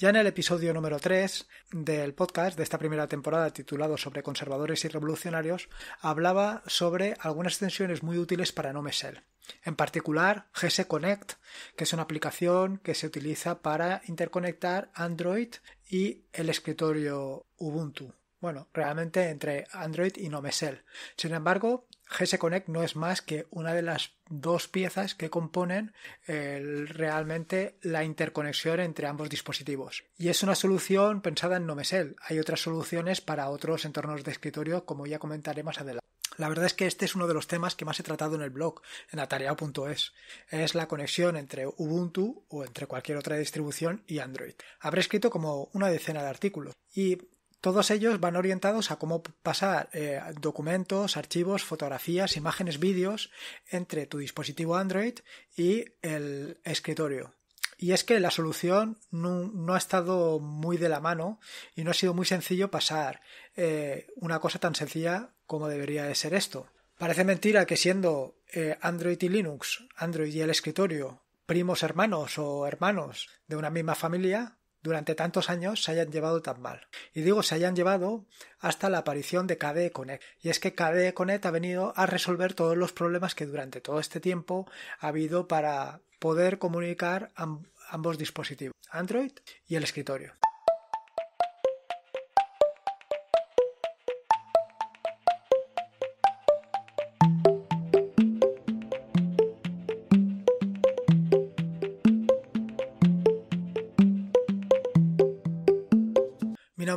Ya en el episodio número 3 del podcast de esta primera temporada titulado sobre conservadores y revolucionarios, hablaba sobre algunas extensiones muy útiles para NoMesel. En particular, GS Connect, que es una aplicación que se utiliza para interconectar Android y el escritorio Ubuntu. Bueno, realmente entre Android y Nomesel. Sin embargo, GS Connect no es más que una de las dos piezas que componen realmente la interconexión entre ambos dispositivos. Y es una solución pensada en Nomesel. Hay otras soluciones para otros entornos de escritorio, como ya comentaré más adelante. La verdad es que este es uno de los temas que más he tratado en el blog, en atareado.es. Es la conexión entre Ubuntu o entre cualquier otra distribución y Android. Habré escrito como una decena de artículos. Y todos ellos van orientados a cómo pasar eh, documentos, archivos, fotografías, imágenes, vídeos entre tu dispositivo Android y el escritorio. Y es que la solución no, ha estado muy de la mano y no ha sido muy sencillo pasar eh, una cosa tan sencilla como debería de ser esto. Parece mentira que siendo eh, Android y Linux, Android y el escritorio, primos hermanos o hermanos de una misma familia, durante tantos años se hayan llevado tan mal. Y digo se hayan llevado hasta la aparición de KDE Connect. Y es que KDE Connect ha venido a resolver todos los problemas que durante todo este tiempo ha habido para poder comunicar ambos dispositivos, Android y el escritorio.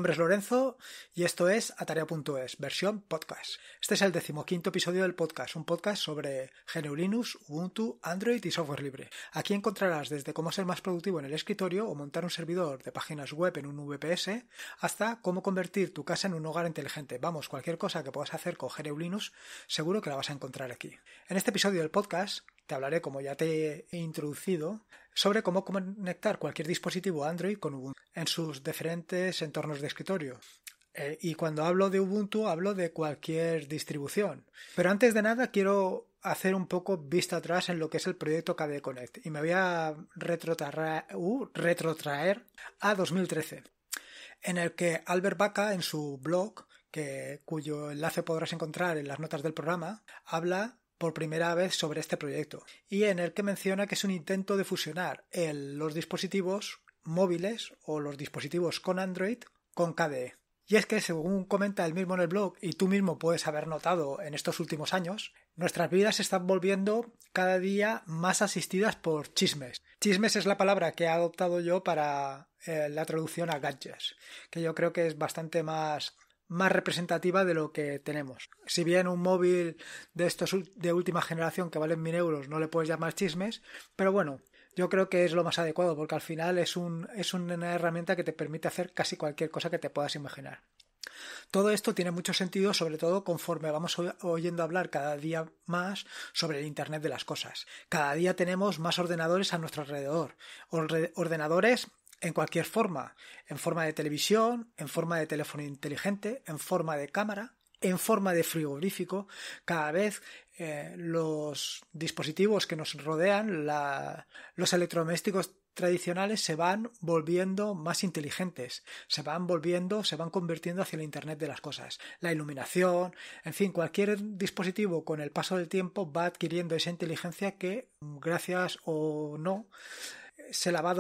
nombre es Lorenzo y esto es Atarea.es, versión podcast. Este es el decimoquinto episodio del podcast, un podcast sobre GNU Ubuntu, Android y software libre. Aquí encontrarás desde cómo ser más productivo en el escritorio o montar un servidor de páginas web en un VPS hasta cómo convertir tu casa en un hogar inteligente. Vamos, cualquier cosa que puedas hacer con GNU seguro que la vas a encontrar aquí. En este episodio del podcast te hablaré, como ya te he introducido, sobre cómo conectar cualquier dispositivo Android con Ubuntu en sus diferentes entornos de escritorio. Eh, y cuando hablo de Ubuntu, hablo de cualquier distribución. Pero antes de nada, quiero hacer un poco vista atrás en lo que es el proyecto KDE Connect y me voy a retrotraer, retrotraer a 2013, en el que Albert Baca, en su blog, que, cuyo enlace podrás encontrar en las notas del programa, habla por primera vez sobre este proyecto y en el que menciona que es un intento de fusionar los dispositivos móviles o los dispositivos con Android con KDE. Y es que, según comenta él mismo en el blog, y tú mismo puedes haber notado en estos últimos años, nuestras vidas se están volviendo cada día más asistidas por chismes. Chismes es la palabra que he adoptado yo para eh, la traducción a gadgets, que yo creo que es bastante más más representativa de lo que tenemos. Si bien un móvil de estos de última generación que valen mil euros no le puedes llamar chismes, pero bueno, yo creo que es lo más adecuado porque al final es, un, es una herramienta que te permite hacer casi cualquier cosa que te puedas imaginar. Todo esto tiene mucho sentido, sobre todo conforme vamos oyendo hablar cada día más sobre el Internet de las Cosas. Cada día tenemos más ordenadores a nuestro alrededor, ordenadores en cualquier forma, en forma de televisión, en forma de teléfono inteligente, en forma de cámara, en forma de frigorífico. Cada vez eh, los dispositivos que nos rodean, los electrodomésticos tradicionales se van volviendo más inteligentes, se van volviendo, se van convirtiendo hacia el Internet de las cosas. La iluminación, en fin, cualquier dispositivo con el paso del tiempo va adquiriendo esa inteligencia que, gracias o no, se la va,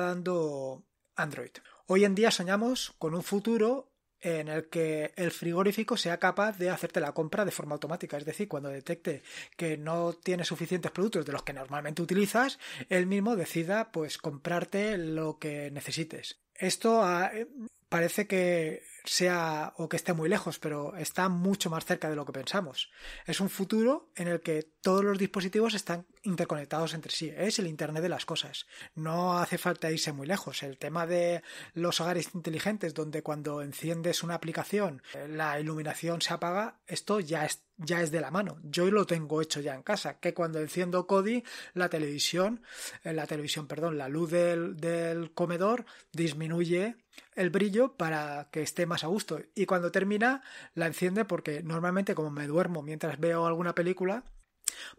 dando Android. Hoy en día soñamos con un futuro en el que el frigorífico sea capaz de hacerte la compra de forma automática. Es decir, cuando detecte que no tienes suficientes productos de los que normalmente utilizas, él mismo decida pues comprarte lo que necesites. Esto eh, parece que sea o que esté muy lejos, pero está mucho más cerca de lo que pensamos. Es un futuro en el que todos los dispositivos están interconectados entre sí. Es el Internet de las cosas. No hace falta irse muy lejos. El tema de los hogares inteligentes, donde cuando enciendes una aplicación la iluminación se apaga, esto ya es, ya es de la mano. Yo lo tengo hecho ya en casa, que cuando enciendo Cody la televisión, eh, la televisión, perdón, la luz del, del comedor disminuye el brillo para que esté más a gusto. Y cuando termina, la enciende porque normalmente como me duermo mientras veo alguna película,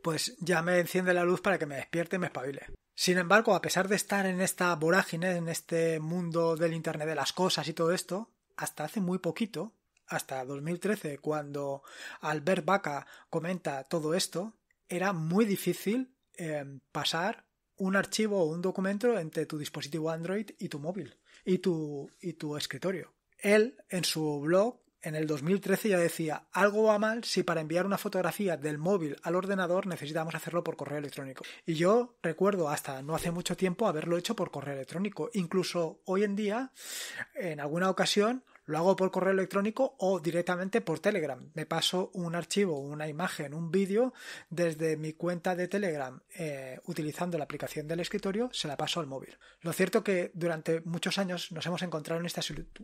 pues ya me enciende la luz para que me despierte y me espabile. Sin embargo, a pesar de estar en esta vorágine, en este mundo del Internet de las cosas y todo esto, hasta hace muy poquito, hasta 2013, cuando Albert Baca comenta todo esto, era muy difícil em, pasar un archivo o un documento entre tu dispositivo Android y tu móvil y y tu escritorio. Él, en su blog, en el 2013 ya decía, algo va mal si para enviar una fotografía del móvil al ordenador necesitamos hacerlo por correo electrónico. Y yo recuerdo hasta no hace mucho tiempo haberlo hecho por correo electrónico. Incluso hoy en día, en alguna ocasión, lo hago por correo electrónico o directamente por Telegram. Me paso un archivo, una imagen, un vídeo desde mi cuenta de Telegram eh, utilizando la aplicación del escritorio, se la paso al móvil. Lo cierto que durante muchos años nos hemos encontrado en esta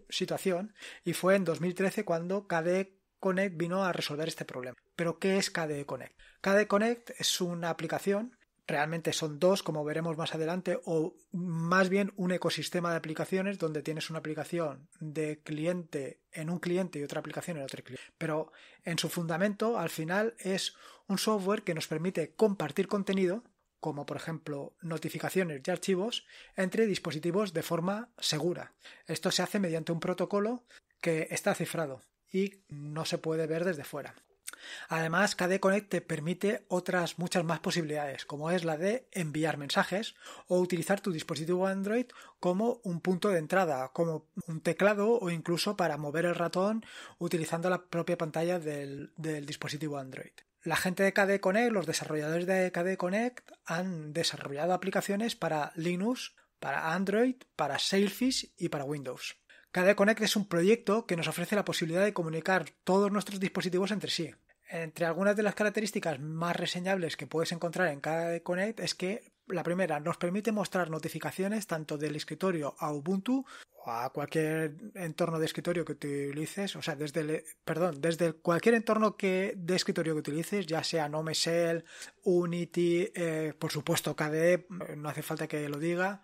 situación y fue en 2013 cuando KDE Connect vino a resolver este problema. Pero ¿qué es KDE Connect? KDE Connect es una aplicación realmente son dos, como veremos más adelante, o más bien un ecosistema de aplicaciones donde tienes una aplicación de cliente en un cliente y otra aplicación en otro cliente. Pero en su fundamento, al final, es un software que nos permite compartir contenido, como por ejemplo notificaciones y archivos, entre dispositivos de forma segura. Esto se hace mediante un protocolo que está cifrado y no se puede ver desde fuera. Además, KDE Connect te permite otras muchas más posibilidades, como es la de enviar mensajes o utilizar tu dispositivo Android como un punto de entrada, como un teclado o incluso para mover el ratón utilizando la propia pantalla del, dispositivo Android la gente de KDE Connect, los desarrolladores de KDE Connect han desarrollado aplicaciones para Linux, para Android, para Sailfish y para Windows. KDE Connect es un proyecto que nos ofrece la posibilidad de comunicar todos nuestros dispositivos entre sí entre algunas de las características más reseñables que puedes encontrar en cada Connect es que la primera nos permite mostrar notificaciones tanto del escritorio a Ubuntu o a cualquier entorno de escritorio que utilices, o sea, desde perdón, desde cualquier entorno que, de escritorio que utilices, ya sea Nome Unity, eh, por supuesto KDE, no hace falta que lo diga.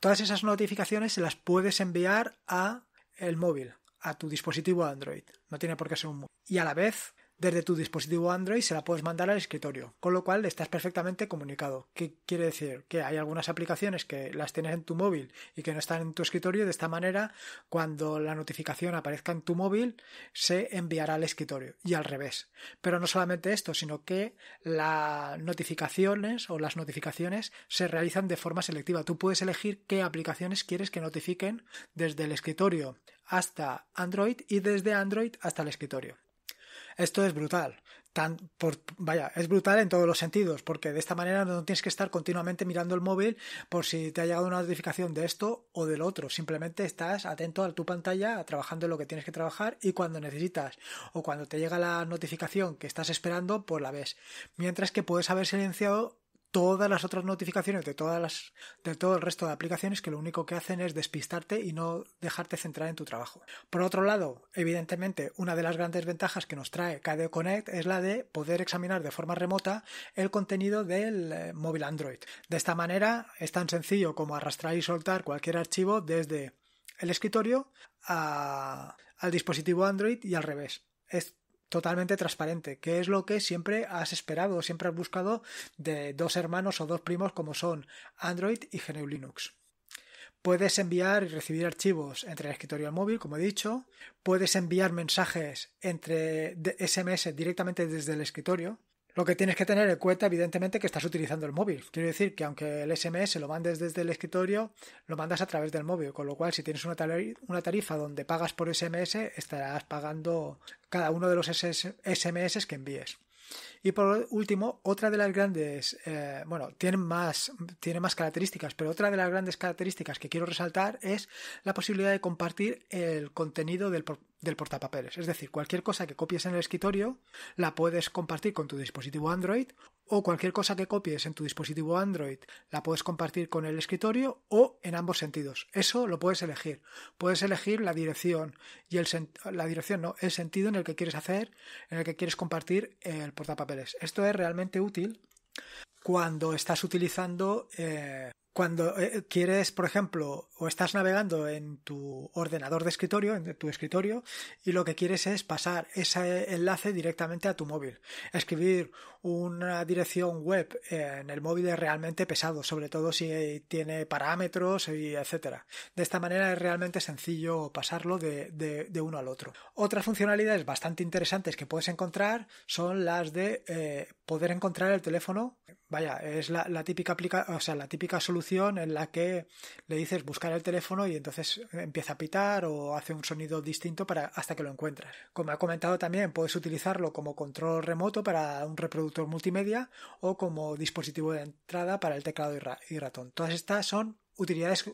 Todas esas notificaciones se las puedes enviar a el móvil, a tu dispositivo Android. No tiene por qué ser un móvil. Y a la vez desde tu dispositivo Android se la puedes mandar al escritorio, con lo cual estás perfectamente comunicado. ¿Qué quiere decir? Que hay algunas aplicaciones que las tienes en tu móvil y que no están en tu escritorio, de esta manera, cuando la notificación aparezca en tu móvil, se enviará al escritorio y al revés. Pero no solamente esto, sino que las notificaciones o las notificaciones se realizan de forma selectiva. Tú puedes elegir qué aplicaciones quieres que notifiquen desde el escritorio hasta Android y desde Android hasta el escritorio. Esto es brutal. Tan, por, vaya, es brutal en todos los sentidos, porque de esta manera no tienes que estar continuamente mirando el móvil por si te ha llegado una notificación de esto o del otro. Simplemente estás atento a tu pantalla, trabajando en lo que tienes que trabajar y cuando necesitas o cuando te llega la notificación que estás esperando, pues la ves. Mientras que puedes haber silenciado todas las otras notificaciones de todas las de todo el resto de aplicaciones que lo único que hacen es despistarte y no dejarte centrar en tu trabajo. Por otro lado, evidentemente, una de las grandes ventajas que nos trae KDE Connect es la de poder examinar de forma remota el contenido del eh, móvil Android. De esta manera, es tan sencillo como arrastrar y soltar cualquier archivo desde el escritorio al dispositivo Android y al revés totalmente transparente, que es lo que siempre has esperado, siempre has buscado de dos hermanos o dos primos como son Android y GNU Linux. Puedes enviar y recibir archivos entre el escritorio y el móvil, como he dicho. Puedes enviar mensajes entre SMS directamente desde el escritorio. Lo que tienes que tener en cuenta, evidentemente, que estás utilizando el móvil. Quiero decir que aunque el SMS lo mandes desde el escritorio, lo mandas a través del móvil. Con lo cual, si tienes una tarifa donde pagas por SMS, estarás pagando cada uno de los SMS que envíes. Y por último, otra de las grandes, eh, bueno, tiene más, tiene más características, pero otra de las grandes características que quiero resaltar es la posibilidad de compartir el contenido del, del portapapeles. Es decir, cualquier cosa que copies en el escritorio la puedes compartir con tu dispositivo Android o cualquier cosa que copies en tu dispositivo Android la puedes compartir con el escritorio o en ambos sentidos. Eso lo puedes elegir. Puedes elegir la dirección y el la dirección no, el sentido en el que quieres hacer, en el que quieres compartir el portapapeles. Esto es realmente útil cuando estás utilizando eh, cuando eh, eh, quieres, por ejemplo, o estás navegando en tu ordenador de escritorio, en tu escritorio, y lo que quieres es pasar ese enlace directamente a tu móvil. Escribir una dirección web en el móvil es realmente pesado, sobre todo si tiene parámetros y etcétera. De esta manera es realmente sencillo pasarlo de, uno al otro. Otras funcionalidades bastante interesantes que puedes encontrar son las de eh, poder encontrar el teléfono, vaya, es la, típica aplica, o sea, la típica solución en la que le dices buscar el teléfono y entonces empieza a pitar o hace un sonido distinto para, hasta que lo encuentras. Como ha comentado también, puedes utilizarlo como control remoto para un reproductor multimedia o como dispositivo de entrada para el teclado y ratón. Todas estas son utilidades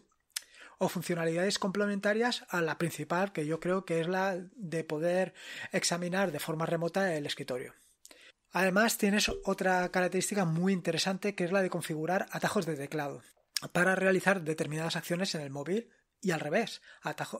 o funcionalidades complementarias a la principal, que yo creo que es la de poder examinar de forma remota el escritorio. Además tienes otra característica muy interesante que es la de configurar atajos de teclado para realizar determinadas acciones en el móvil y al revés.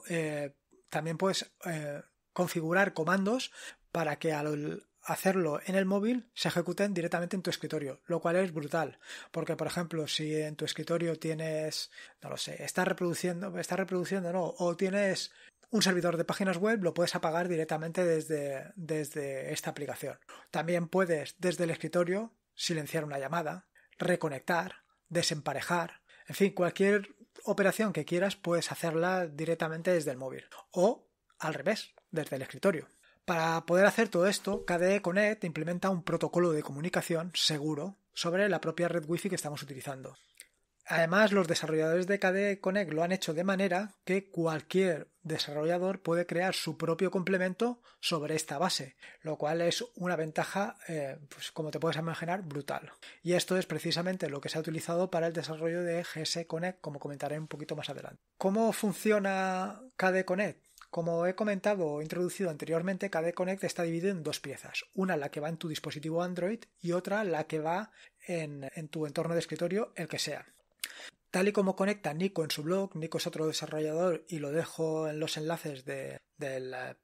Eh, también puedes eh, configurar comandos para que al hacerlo en el móvil se ejecuten directamente en tu escritorio, lo cual es brutal, porque por ejemplo, si en tu escritorio tienes, no lo sé, está reproduciendo, está reproduciendo no, o tienes un servidor de páginas web lo puedes apagar directamente desde, desde esta aplicación. También puedes desde el escritorio silenciar una llamada, reconectar, desemparejar, en fin, cualquier operación que quieras puedes hacerla directamente desde el móvil o al revés, desde el escritorio. Para poder hacer todo esto, KDE Connect implementa un protocolo de comunicación seguro sobre la propia red Wi-Fi que estamos utilizando. Además, los desarrolladores de KDE Connect lo han hecho de manera que cualquier desarrollador puede crear su propio complemento sobre esta base, lo cual es una ventaja, eh, pues como te puedes imaginar, brutal. Y esto es precisamente lo que se ha utilizado para el desarrollo de GS Connect, como comentaré un poquito más adelante. ¿Cómo funciona KD Connect? Como he comentado o introducido anteriormente, KD Connect está dividido en dos piezas. Una la que va en tu dispositivo Android y otra la que va en tu entorno de escritorio, el que sea. Tal y como conecta Nico en su blog, Nico es otro desarrollador y lo dejo en los enlaces de,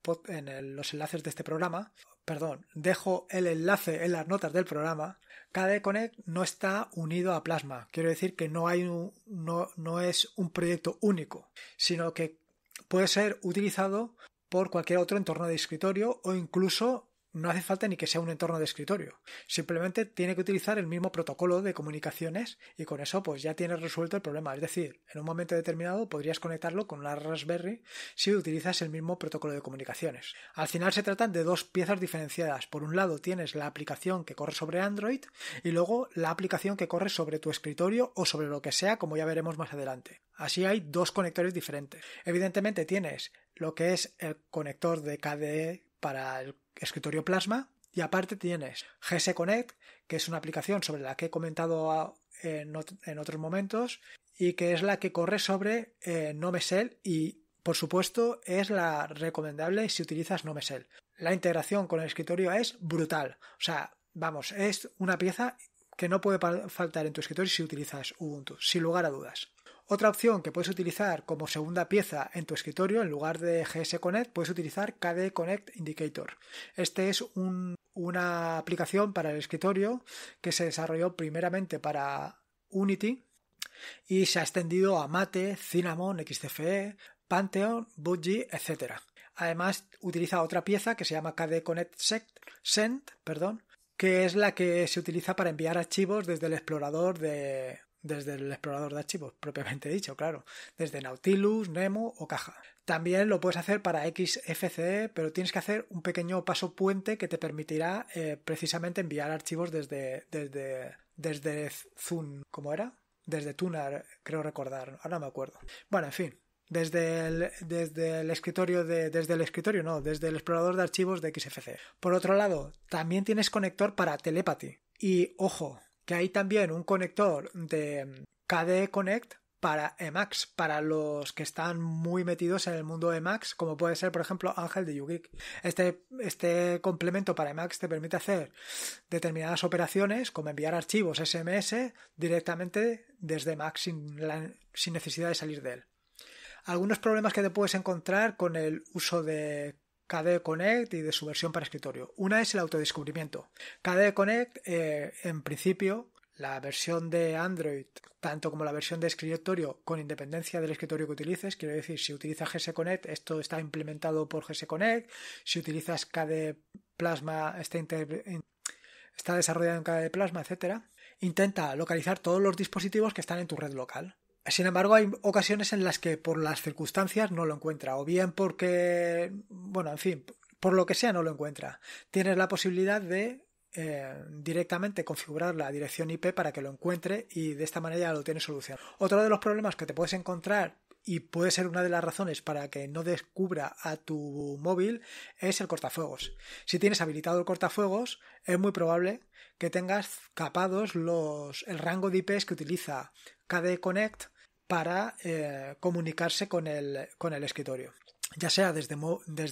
los enlaces de este programa. Perdón, dejo el enlace en las notas del programa. KDE Connect no está unido a Plasma. Quiero decir que no, hay un, no es un proyecto único, sino que puede ser utilizado por cualquier otro entorno de escritorio o incluso no hace falta ni que sea un entorno de escritorio. Simplemente tiene que utilizar el mismo protocolo de comunicaciones y con eso pues ya tienes resuelto el problema. Es decir, en un momento determinado podrías conectarlo con una Raspberry si utilizas el mismo protocolo de comunicaciones. Al final se tratan de dos piezas diferenciadas. Por un lado tienes la aplicación que corre sobre Android y luego la aplicación que corre sobre tu escritorio o sobre lo que sea, como ya veremos más adelante. Así hay dos conectores diferentes. Evidentemente tienes lo que es el conector de KDE para el escritorio Plasma. Y aparte tienes GS Connect, que es una aplicación sobre la que he comentado ah, en, otros momentos y que es la que corre sobre eh, Nomesel y por supuesto es la recomendable si utilizas Nomesel. La integración con el escritorio es brutal. O sea, vamos, es una pieza que no puede faltar en tu escritorio si utilizas Ubuntu, sin lugar a dudas. Otra opción que puedes utilizar como segunda pieza en tu escritorio, en lugar de GS Connect, puedes utilizar KDE Connect Indicator. Este es una aplicación para el escritorio que se desarrolló primeramente para Unity y se ha extendido a Mate, Cinnamon, XCFE, Pantheon, Budgie, etc. Además, utiliza otra pieza que se llama KDE Connect Send, perdón, que es la que se utiliza para enviar archivos desde el explorador de, desde el explorador de archivos propiamente dicho, claro, desde Nautilus, Nemo o caja. También lo puedes hacer para XFCE, pero tienes que hacer un pequeño paso puente que te permitirá eh, precisamente enviar archivos desde, desde, desde Zoom, ¿cómo era? Desde Tunar, creo recordar, ahora me acuerdo. Bueno, en fin, desde el, desde el escritorio de, desde el escritorio no, desde el explorador de archivos de XFCE. Por otro lado, también tienes conector para Telepathy. Y ojo, que hay también un conector de mm, KDE Connect para Emacs, para los que están muy metidos en el mundo de Emacs, como puede ser, por ejemplo, Ángel de YouGeek. Este, este complemento para Emacs te permite hacer determinadas operaciones, como enviar archivos SMS directamente desde Emacs sin necesidad de salir de él. Algunos problemas que te puedes encontrar con el uso de KDE Connect y de su versión para escritorio. Una es el autodescubrimiento. KDE Connect, eh, en principio, la versión de Android, tanto como la versión de escritorio, con independencia del escritorio que utilices, quiero decir, si utilizas GS Connect, esto está implementado por GS Connect, si utilizas KDE Plasma, está, desarrollado en KDE Plasma, etcétera. Intenta localizar todos los dispositivos que están en tu red local. Sin embargo, hay ocasiones en las que por las circunstancias no lo encuentra, o bien porque, bueno, en fin, por lo que sea no lo encuentra. Tienes la posibilidad de eh, directamente configurar la dirección IP para que lo encuentre y de esta manera lo tienes solucionado. Otro de los problemas que te puedes encontrar y puede ser una de las razones para que no descubra a tu móvil es el cortafuegos. Si tienes habilitado el cortafuegos, es muy probable que tengas capados los, el rango de IPs que utiliza KDE Connect para eh, comunicarse con el, escritorio ya sea desde,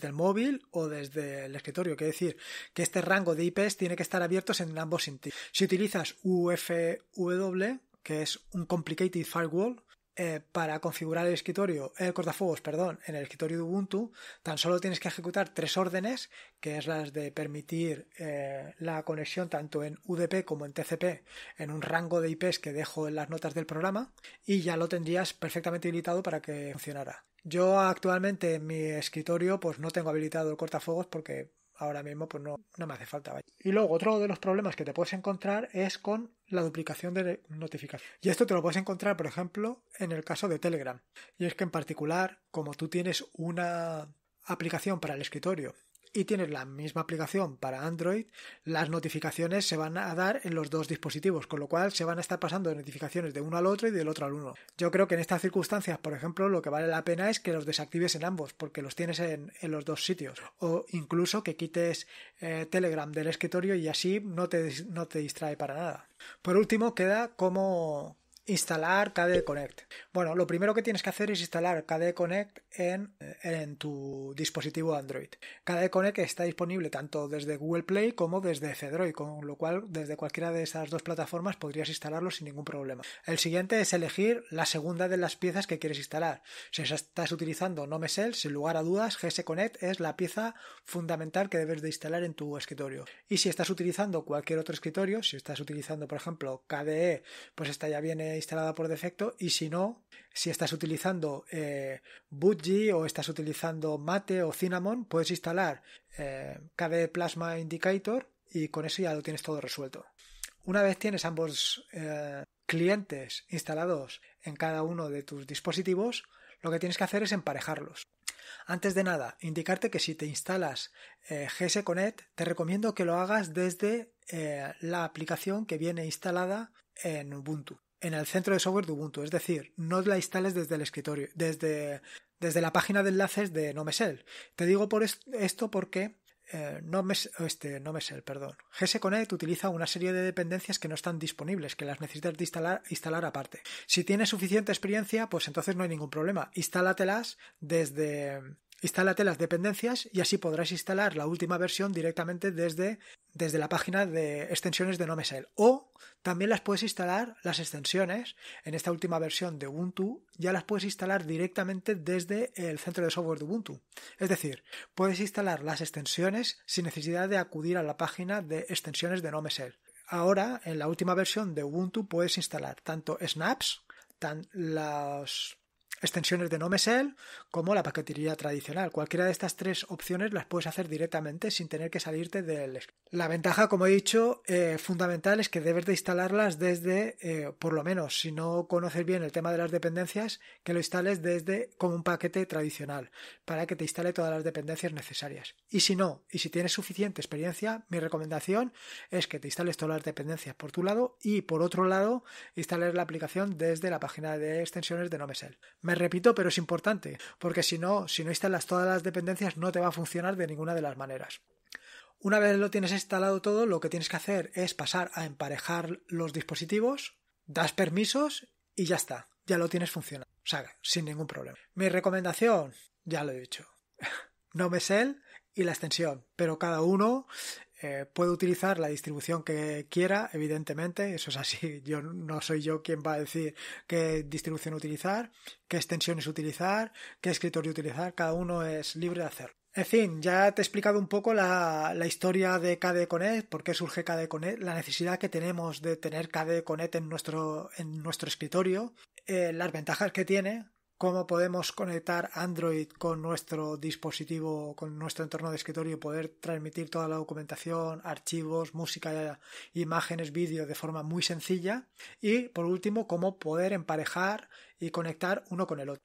el móvil o desde el escritorio. Quiere decir que este rango de IPs tiene que estar abierto en ambos sentidos. Si utilizas UFW, que es un Complicated Firewall, eh, para configurar el escritorio, el eh, cortafuegos, perdón, en el escritorio de Ubuntu, tan solo tienes que ejecutar tres órdenes, que es las de permitir eh, la conexión tanto en UDP como en TCP en un rango de IPs que dejo en las notas del programa y ya lo tendrías perfectamente habilitado para que funcionara. Yo actualmente en mi escritorio pues no tengo habilitado el cortafuegos porque ahora mismo pues no, me hace falta. Y luego otro de los problemas que te puedes encontrar es con la duplicación de notificaciones. Y esto te lo puedes encontrar, por ejemplo, en el caso de Telegram. Y es que en particular, como tú tienes una aplicación para el escritorio y tienes la misma aplicación para Android, las notificaciones se van a dar en los dos dispositivos, con lo cual se van a estar pasando notificaciones de uno al otro y del otro al uno. Yo creo que en estas circunstancias, por ejemplo, lo que vale la pena es que los desactives en ambos, porque los tienes en, los dos sitios, o incluso que quites eh, Telegram del escritorio y así no no te distrae para nada. Por último, queda como Instalar KDE Connect. Bueno, lo primero que tienes que hacer es instalar KDE Connect en, en, tu dispositivo Android. KDE Connect está disponible tanto desde Google Play como desde Fedroid, con lo cual desde cualquiera de esas dos plataformas podrías instalarlo sin ningún problema. El siguiente es elegir la segunda de las piezas que quieres instalar. Si estás utilizando NoMesel, sin lugar a dudas, GS Connect es la pieza fundamental que debes de instalar en tu escritorio. Y si estás utilizando cualquier otro escritorio, si estás utilizando por ejemplo KDE, pues esta ya viene instalada por defecto y si no, si estás utilizando eh, Budgie o estás utilizando Mate o Cinnamon, puedes instalar eh, Plasma Indicator y con eso ya lo tienes todo resuelto. Una vez tienes ambos eh, clientes instalados en cada uno de tus dispositivos, lo que tienes que hacer es emparejarlos. Antes de nada, indicarte que si te instalas eh, GS Connect, te recomiendo que lo hagas desde eh, la aplicación que viene instalada en Ubuntu en el centro de software de Ubuntu. Es decir, no la instales desde el escritorio, desde, desde la página de enlaces de NoMesel. Te digo por esto porque eh, este, perdón. GS e utiliza una serie de dependencias que no están disponibles, que las necesitas instalar, instalar aparte. Si tienes suficiente experiencia, pues entonces no hay ningún problema. Instálatelas desde, instálate las dependencias y así podrás instalar la última versión directamente desde, desde la página de extensiones de NoMesel. O también las puedes instalar, las extensiones, en esta última versión de Ubuntu, ya las puedes instalar directamente desde el centro de software de Ubuntu. Es decir, puedes instalar las extensiones sin necesidad de acudir a la página de extensiones de NoMesel. Ahora, en la última versión de Ubuntu, puedes instalar tanto snaps, tan las extensiones de NoMesel como la paquetería tradicional. Cualquiera de estas tres opciones las puedes hacer directamente sin tener que salirte del La ventaja, como he dicho, eh, fundamental es que debes de instalarlas desde, eh, por lo menos, si no conoces bien el tema de las dependencias, que lo instales desde como un paquete tradicional para que te instale todas las dependencias necesarias. Y si no, y si tienes suficiente experiencia, mi recomendación es que te instales todas las dependencias por tu lado y por otro lado instales la aplicación desde la página de extensiones de NoMesel. Me repito, pero es importante, porque si no, si no instalas todas las dependencias no te va a funcionar de ninguna de las maneras. Una vez lo tienes instalado todo, lo que tienes que hacer es pasar a emparejar los dispositivos, das permisos y ya está, ya lo tienes funcionando. O sea, sin ningún problema. Mi recomendación, ya lo he dicho, no me y la extensión, pero cada uno Puedo eh, puede utilizar la distribución que quiera, evidentemente, eso es así. Yo no soy yo quien va a decir qué distribución utilizar, qué extensiones utilizar, qué escritorio utilizar, cada uno es libre de hacerlo. En fin, ya te he explicado un poco la, historia de KDE Connect, por qué surge KDE Connect, la necesidad que tenemos de tener KDE Connect en nuestro, en nuestro escritorio, eh, las ventajas que tiene, cómo podemos conectar Android con nuestro dispositivo, con nuestro entorno de escritorio y poder transmitir toda la documentación, archivos, música, imágenes, vídeo de forma muy sencilla. Y por último, cómo poder emparejar y conectar uno con el otro.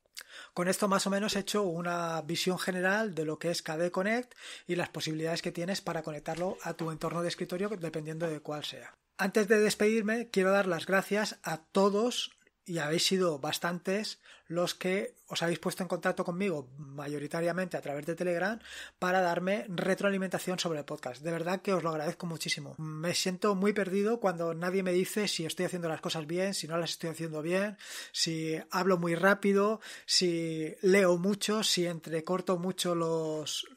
Con esto más o menos he hecho una visión general de lo que es KD Connect y las posibilidades que tienes para conectarlo a tu entorno de escritorio dependiendo de cuál sea. Antes de despedirme, quiero dar las gracias a todos y habéis sido bastantes los que os habéis puesto en contacto conmigo mayoritariamente a través de Telegram para darme retroalimentación sobre el podcast. De verdad que os lo agradezco muchísimo. Me siento muy perdido cuando nadie me dice si estoy haciendo las cosas bien, si no las estoy haciendo bien, si hablo muy rápido, si leo mucho, si entrecorto mucho los,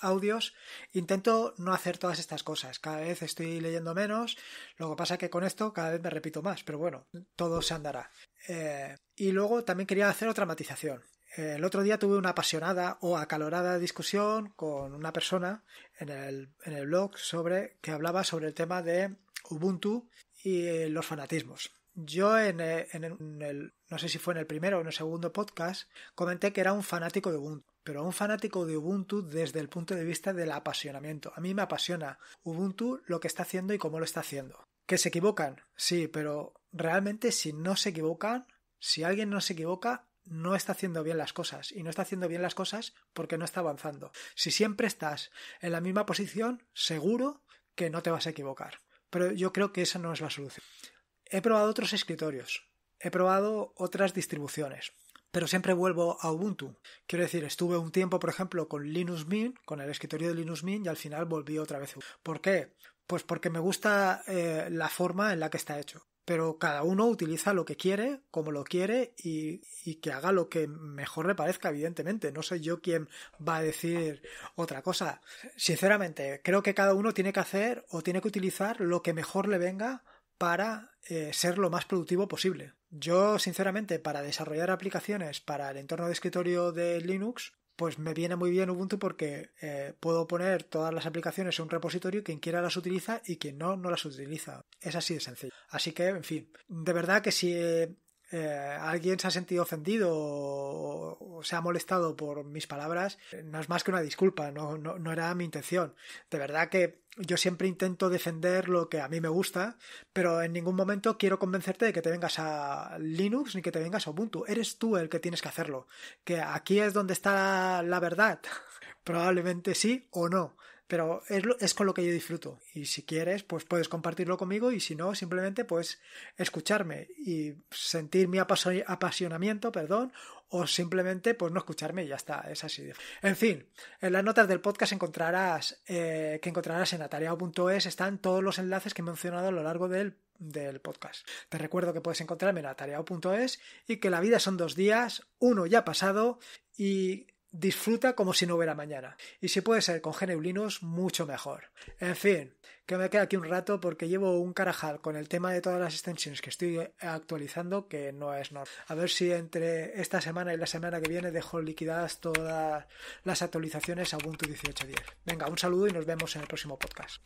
audios. Intento no hacer todas estas cosas. Cada vez estoy leyendo menos. Lo que pasa que con esto cada vez me repito más, pero bueno, todo se andará. Eh, y luego también quería hacer otra matización. El otro día tuve una apasionada o acalorada discusión con una persona en el, en el blog sobre que hablaba sobre el tema de Ubuntu y eh, los fanatismos. Yo eh, en, el, en el, no sé si fue en el primero o en el segundo podcast, comenté que era un fanático de Ubuntu, pero un fanático de Ubuntu desde el punto de vista del apasionamiento. A mí me apasiona Ubuntu lo que está haciendo y cómo lo está haciendo. Que se equivocan, sí, pero realmente si no se equivocan, si alguien no se equivoca, no está haciendo bien las cosas y no está haciendo bien las cosas porque no está avanzando. Si siempre estás en la misma posición, seguro que no te vas a equivocar. Pero yo creo que esa no es la solución. He probado otros escritorios, he probado otras distribuciones, pero siempre vuelvo a Ubuntu. Quiero decir, estuve un tiempo, por ejemplo, con Linux Mint, con el escritorio de Linux Mint y al final volví otra vez. ¿Por qué? Pues porque me gusta eh, la forma en la que está hecho pero cada uno utiliza lo que quiere, como lo quiere y, que haga lo que mejor le parezca, evidentemente. No soy yo quien va a decir otra cosa. Sinceramente, creo que cada uno tiene que hacer o tiene que utilizar lo que mejor le venga para eh, ser lo más productivo posible. Yo, sinceramente, para desarrollar aplicaciones para el entorno de escritorio de Linux, pues me viene muy bien Ubuntu porque eh, puedo poner todas las aplicaciones en un repositorio, quien quiera las utiliza y quien no, no las utiliza. Es así de sencillo. Así que, en fin, de verdad que si eh, alguien se ha sentido ofendido o, se ha molestado por mis palabras, eh, no es más que una disculpa, no, no, no era mi intención. De verdad que yo siempre intento defender lo que a mí me gusta, pero en ningún momento quiero convencerte de que te vengas a Linux ni que te vengas a Ubuntu. Eres tú el que tienes que hacerlo. Que aquí es donde está la verdad. Probablemente sí o no. Pero es, con lo que yo disfruto. Y si quieres, pues puedes compartirlo conmigo y si no, simplemente pues escucharme y sentir mi apasionamiento, perdón, o simplemente pues no escucharme y ya está, es así. En fin, en las notas del podcast encontrarás eh, que encontrarás en atareado.es están todos los enlaces que he mencionado a lo largo del del podcast. Te recuerdo que puedes encontrarme en atareado.es y que la vida son dos días, uno ya pasado y disfruta como si no hubiera mañana. Y si puede ser con geneulinos, mucho mejor. En fin, que me quede aquí un rato porque llevo un carajal con el tema de todas las extensiones que estoy actualizando que no es normal. A ver si entre esta semana y la semana que viene dejo liquidadas todas las actualizaciones a Ubuntu 18.10. Venga, un saludo y nos vemos en el próximo podcast.